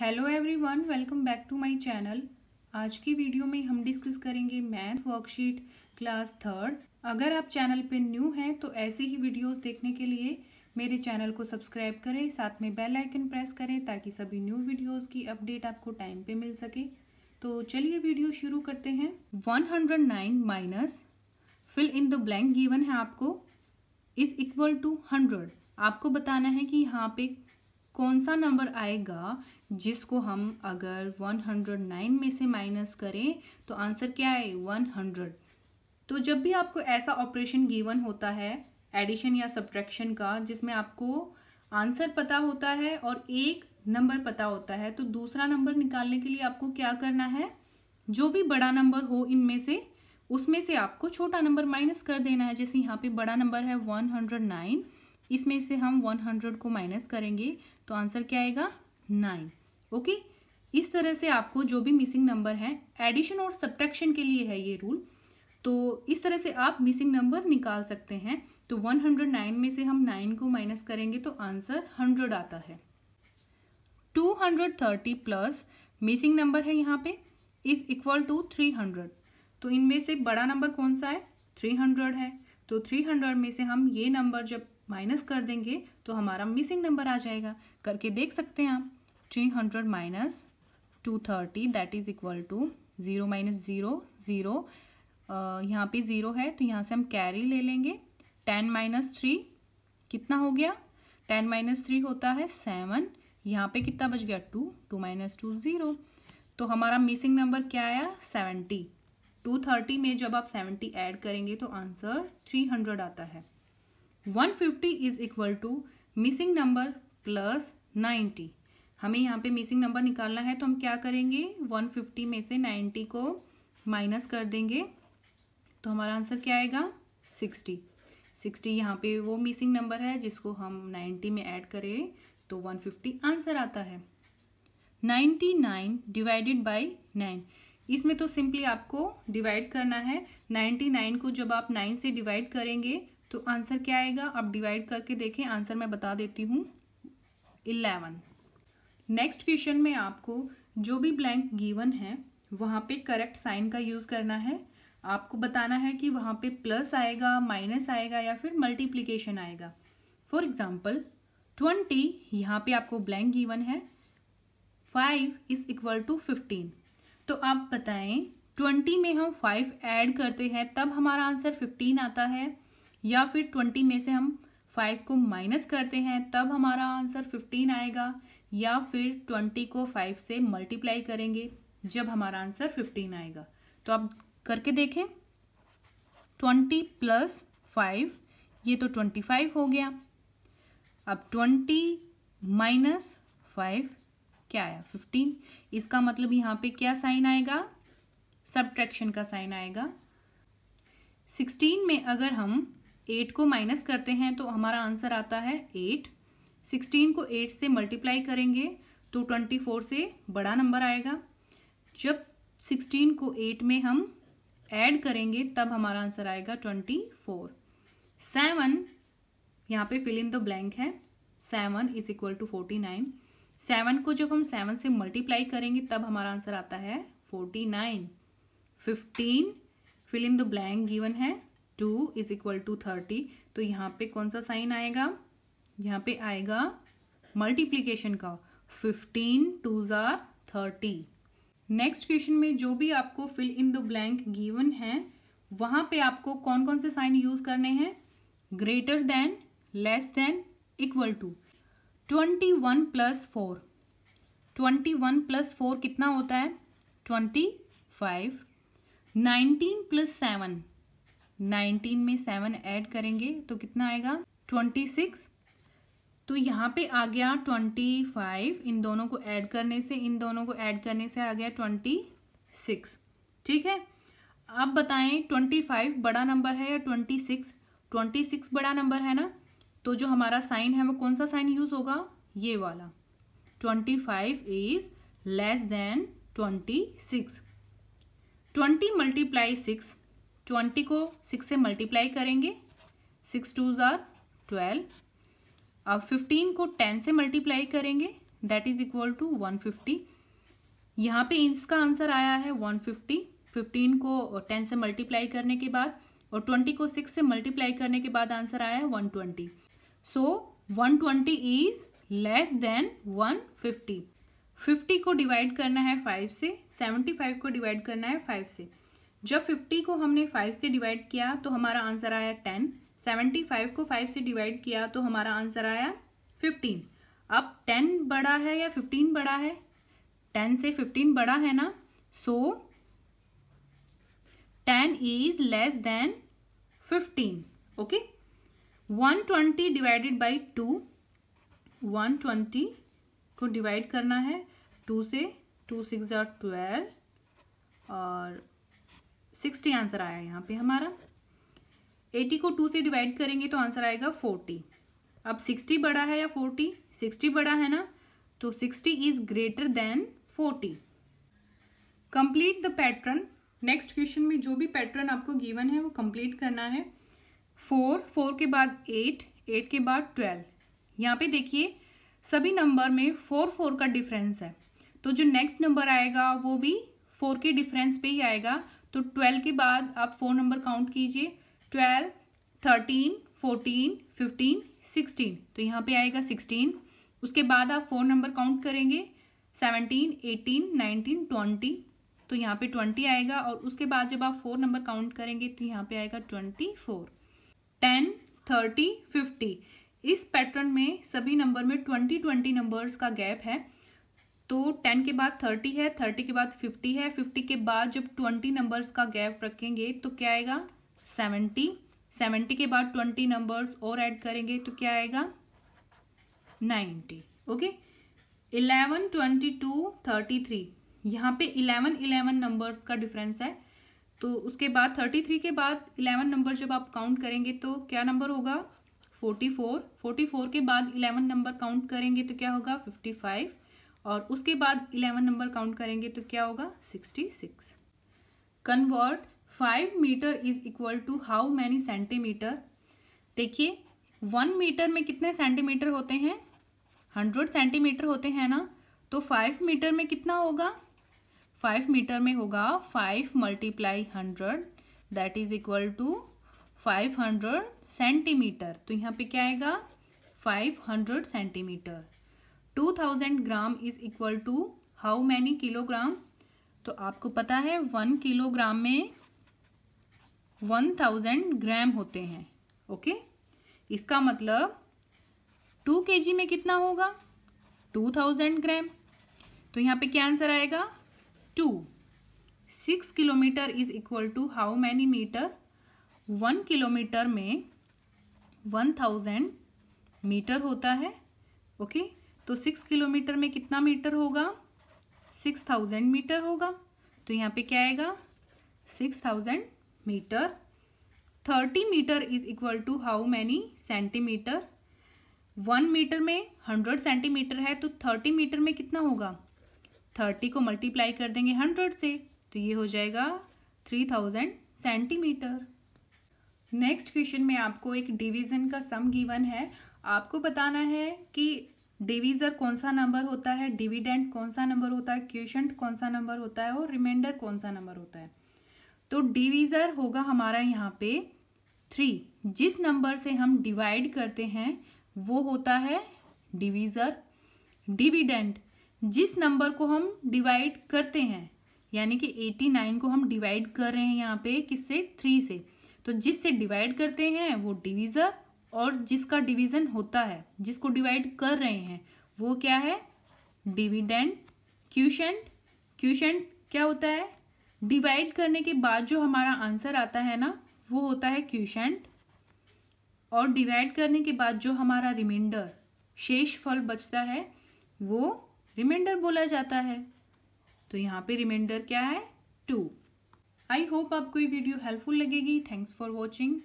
Hello everyone welcome back to my channel आज की video में हम डिस्कस करेंगे मैथ वर्कशीट क्लास थर्ड अगर आप चैनल पे न्यू हैं तो ऐसे ही वीडियोस देखने के लिए मेरे चैनल को सब्सक्राइब करें साथ में बेल आइकन प्रेस करें ताकि सभी न्यू वीडियोस की अपडेट आपको टाइम पे मिल सके तो चलिए वीडियो शुरू करते हैं one minus fill in the blank given है आपको इज़ इक्वल टू हंड्रेड आपको बताना है कि यहाँ पे कौन सा नंबर आएगा जिसको हम अगर 109 में से माइनस करें तो आंसर क्या है 100 तो जब भी आपको ऐसा ऑपरेशन गिवन होता है एडिशन या सब्ट्रैक्शन का जिसमें आपको आंसर पता होता है और एक नंबर पता होता है तो दूसरा नंबर निकालने के लिए आपको क्या करना है जो भी बड़ा नंबर हो इनमें से उसमें से आपको छोटा नंबर माइनस कर देना है जैसे यहाँ पे बड़ा नंबर है नाइन इसमें से हम वन हंड्रेड को माइनस करेंगे तो आंसर क्या आएगा नाइन ओके इस तरह से आपको जो भी मिसिंग नंबर है एडिशन और सब्टशन के लिए है ये रूल तो इस तरह से आप मिसिंग नंबर निकाल सकते हैं तो 109 में से हम 9 को माइनस करेंगे तो आंसर 100 आता है 230 प्लस मिसिंग नंबर है यहाँ पे इज इक्वल टू 300 तो इनमें से बड़ा नंबर कौन सा है 300 है तो 300 में से हम ये नंबर जब माइनस कर देंगे तो हमारा मिसिंग नंबर आ जाएगा करके देख सकते हैं आप three hundred minus two thirty that is equal to zero minus zero zero यहाँ पे ज़ीरो है तो यहाँ से हम कैरी ले लेंगे टेन माइनस थ्री कितना हो गया टेन माइनस थ्री होता है सेवन यहाँ पे कितना बच गया two two minus two zero तो हमारा मिसिंग नंबर क्या आया सेवेंटी टू थर्टी में जब आप सेवेंटी ऐड करेंगे तो आंसर थ्री हंड्रेड आता है 150 is equal to missing number plus 90 हमें यहाँ पे मिसिंग नंबर निकालना है तो हम क्या करेंगे 150 में से 90 को माइनस कर देंगे तो हमारा आंसर क्या आएगा 60 60 यहाँ पे वो मिसिंग नंबर है जिसको हम 90 में ऐड करें तो 150 आंसर आता है 99 डिवाइडेड बाय 9 इसमें तो सिंपली आपको डिवाइड करना है 99 को जब आप 9 से डिवाइड करेंगे तो आंसर क्या आएगा आप डिवाइड करके देखें आंसर मैं बता देती हूँ इलेवन नेक्स्ट क्वेश्चन में आपको जो भी ब्लैंक गिवन है वहाँ पे करेक्ट साइन का यूज़ करना है आपको बताना है कि वहाँ पे प्लस आएगा माइनस आएगा या फिर मल्टीप्लिकेशन आएगा फॉर एग्जाम्पल ट्वेंटी यहाँ पे आपको ब्लैंक गिवन है five is equal to fifteen तो आप बताएं ट्वेंटी में हम फाइव ऐड करते हैं तब हमारा आंसर फिफ्टीन आता है या फिर ट्वेंटी में से हम फाइव को माइनस करते हैं तब हमारा आंसर फिफ्टीन आएगा या फिर ट्वेंटी को फाइव से मल्टीप्लाई करेंगे जब हमारा आंसर फिफ्टीन आएगा तो आप करके देखें ट्वेंटी प्लस फाइव ये तो ट्वेंटी फाइव हो गया अब ट्वेंटी माइनस फाइव क्या आया फिफ्टीन इसका मतलब यहाँ पे क्या साइन आएगा सब्ट्रैक्शन का साइन आएगा सिक्सटीन में अगर हम एट को माइनस करते हैं तो हमारा आंसर आता है एट सिक्सटीन को एट से मल्टीप्लाई करेंगे तो ट्वेंटी फोर से बड़ा नंबर आएगा जब सिक्सटीन को एट में हम ऐड करेंगे तब हमारा आंसर आएगा ट्वेंटी फोर सेवन यहाँ पे फिल इन द ब्लैंक है seven is equal to forty nine seven को जब हम सेवन से मल्टीप्लाई करेंगे तब हमारा आंसर आता है forty nine fifteen fill in the blank given है two is equal to thirty तो यहाँ पे कौन सा साइन आएगा यहाँ पे आएगा मल्टीप्लीकेशन का fifteen twos are thirty next question में जो भी आपको fill in the blank given है वहाँ पे आपको कौन कौन से साइन यूज़ करने हैं greater than less than equal to twenty one plus four twenty one plus four कितना होता है twenty five nineteen plus seven nineteen में सेवन ऐड करेंगे तो कितना आएगा ट्वेंटी सिक्स तो यहाँ पे आ गया ट्वेंटी फाइव इन दोनों को ऐड करने से इन दोनों को ऐड करने से आ गया ट्वेंटी सिक्स ठीक है अब बताएं ट्वेंटी फाइव बड़ा नंबर है या ट्वेंटी सिक्स ट्वेंटी सिक्स बड़ा नंबर है ना तो जो हमारा साइन है वो कौन सा साइन यूज़ होगा ये वाला twenty five is less than twenty six twenty multiply six twenty को सिक्स से मल्टीप्लाई करेंगे सिक्स टू ज़ार ट्वेल्व अब फिफ्टीन को टेन से मल्टीप्लाई करेंगे that is equal to one fifty यहाँ पे इसका आंसर आया है वन फिफ्टी फिफ्टीन को टेन से मल्टीप्लाई करने के बाद और ट्वेंटी को सिक्स से मल्टीप्लाई करने के बाद आंसर आया है one twenty so one twenty is less than one fifty fifty को डिवाइड करना है फाइव से सेवेंटी फाइव को डिवाइड करना है फाइव से जब 50 को हमने 5 से डिवाइड किया तो हमारा आंसर आया 10 75 को 5 से डिवाइड किया तो हमारा आंसर आया 15 अब 10 बड़ा है या 15 बड़ा है 10 से 15 बड़ा है ना so so, 10 is less than 15 okay 120 divided by two 120 को डिवाइड करना है टू से टू सिक्स ट्वेल्व और सिक्सटी आंसर आया यहाँ पे हमारा एटी को टू से डिवाइड करेंगे तो आंसर आएगा फोर्टी अब सिक्सटी बड़ा है या फोर्टी सिक्सटी बड़ा है ना तो sixty is greater than forty complete the pattern next question में जो भी पैटर्न आपको गिवन है वो कंप्लीट करना है फोर फोर के बाद एट एट के बाद ट्वेल्व यहाँ पे देखिए सभी नंबर में फोर फोर का डिफरेंस है तो जो नेक्स्ट नंबर आएगा वो भी फोर के डिफरेंस पे ही आएगा तो ट्वेल्व के बाद आप फोन नंबर काउंट कीजिए twelve thirteen fourteen fifteen sixteen तो यहाँ पे आएगा सिक्सटीन उसके बाद आप फोन नंबर काउंट करेंगे सेवनटीन एटीन नाइनटीन ट्वेंटी तो यहाँ पे ट्वेंटी आएगा और उसके बाद जब आप फोर नंबर काउंट करेंगे तो यहाँ पे आएगा twenty four ten thirty fifty इस पैटर्न में सभी नंबर में ट्वेंटी ट्वेंटी नंबर्स का गैप है तो टेन के बाद थर्टी है थर्टी के बाद फिफ्टी है फिफ्टी के बाद जब ट्वेंटी नंबर्स का गैप रखेंगे तो क्या आएगा सेवेंटी सेवेंटी के बाद ट्वेंटी नंबर्स और एड करेंगे तो क्या आएगा ninety okay eleven twenty two thirty three यहाँ पे इलेवन इलेवन नंबर्स का डिफरेंस है तो उसके बाद थर्टी थ्री के बाद इलेवन नंबर जब आप काउंट करेंगे तो क्या नंबर होगा फोर्टी फोर फोर्टी फोर के बाद इलेवन नंबर काउंट करेंगे तो क्या होगा फिफ्टी फाइव और उसके बाद इलेवन नंबर काउंट करेंगे तो क्या होगा sixty six convert five metre is equal to how many centimetre देखिए वन मीटर में कितने सेंटीमीटर होते हैं हंड्रेड सेंटीमीटर होते हैं ना तो फाइव मीटर में कितना होगा फाइव मीटर में होगा five multiply hundred that is equal to five hundred centimetre तो यहाँ पे क्या आएगा five hundred centimetre two thousand gram is equal to how many kilogram तो आपको पता है वन किलोग्राम में वन थाउजेंड ग्राम होते हैं ओके इसका मतलब टू के जी में कितना होगा टू थाउजेंड ग्राम तो यहाँ पे क्या आंसर आएगा two six kilometre is equal to how many metre one kilometre में वन थाउजेंड मीटर होता है ओके okay? तो सिक्स किलोमीटर में कितना मीटर होगा सिक्स थाउजेंड मीटर होगा तो यहाँ पे क्या आएगा six thousand metre thirty metre is equal to how many centimetre one metre में हंड्रेड सेंटीमीटर है तो थर्टी मीटर में कितना होगा थर्टी को मल्टीप्लाई कर देंगे हंड्रेड से तो ये हो जाएगा three thousand centimetre next question में आपको एक डिवीजन का सम गिवन है आपको बताना है कि डिवीजर कौन सा नंबर होता है डिविडेंट कौन सा नंबर होता है क्यूशंट कौन सा नंबर होता है और रिमाइंडर कौन सा नंबर होता है तो डिवीजर होगा हमारा यहाँ पे थ्री जिस नंबर से हम डिवाइड करते हैं वो होता है डिवीजर डिविडेंट जिस नंबर को हम डिवाइड करते हैं यानी कि 89 को हम डिवाइड कर रहे हैं यहाँ पे किससे थ्री से तो जिससे डिवाइड करते हैं वो डिवीजर और जिसका डिवीज़न होता है जिसको डिवाइड कर रहे हैं वो क्या है डिविडेंड क्यूशेंट क्यूशेंट क्या होता है डिवाइड करने के बाद जो हमारा आंसर आता है ना वो होता है क्यूशेंट और डिवाइड करने के बाद जो हमारा रिमाइंडर शेष फल बचता है वो रिमाइंडर बोला जाता है तो यहाँ पे रिमाइंडर क्या है टू आई होप आपको ये वीडियो हेल्पफुल लगेगी थैंक्स फॉर वॉचिंग